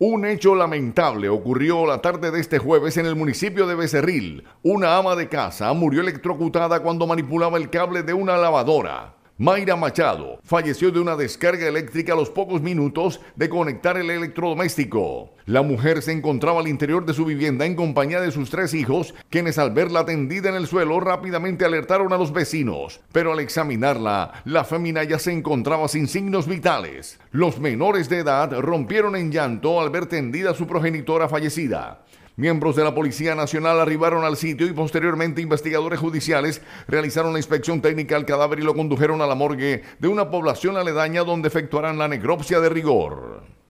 Un hecho lamentable ocurrió la tarde de este jueves en el municipio de Becerril. Una ama de casa murió electrocutada cuando manipulaba el cable de una lavadora. Mayra Machado falleció de una descarga eléctrica a los pocos minutos de conectar el electrodoméstico. La mujer se encontraba al interior de su vivienda en compañía de sus tres hijos, quienes al verla tendida en el suelo rápidamente alertaron a los vecinos. Pero al examinarla, la fémina ya se encontraba sin signos vitales. Los menores de edad rompieron en llanto al ver tendida a su progenitora fallecida. Miembros de la Policía Nacional arribaron al sitio y posteriormente investigadores judiciales realizaron la inspección técnica al cadáver y lo condujeron a la morgue de una población aledaña donde efectuarán la necropsia de rigor.